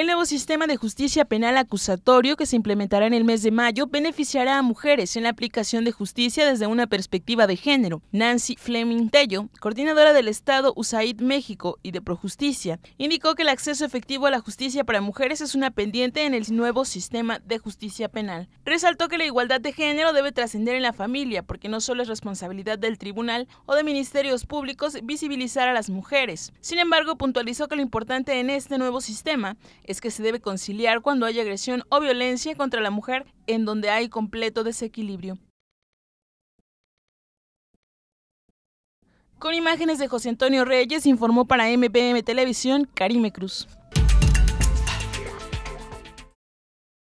El nuevo sistema de justicia penal acusatorio que se implementará en el mes de mayo beneficiará a mujeres en la aplicación de justicia desde una perspectiva de género. Nancy Fleming Tello, coordinadora del Estado USAID México y de Projusticia, indicó que el acceso efectivo a la justicia para mujeres es una pendiente en el nuevo sistema de justicia penal. Resaltó que la igualdad de género debe trascender en la familia porque no solo es responsabilidad del tribunal o de ministerios públicos visibilizar a las mujeres. Sin embargo, puntualizó que lo importante en este nuevo sistema es que se debe conciliar cuando hay agresión o violencia contra la mujer en donde hay completo desequilibrio. Con imágenes de José Antonio Reyes informó para MPM Televisión Karime Cruz.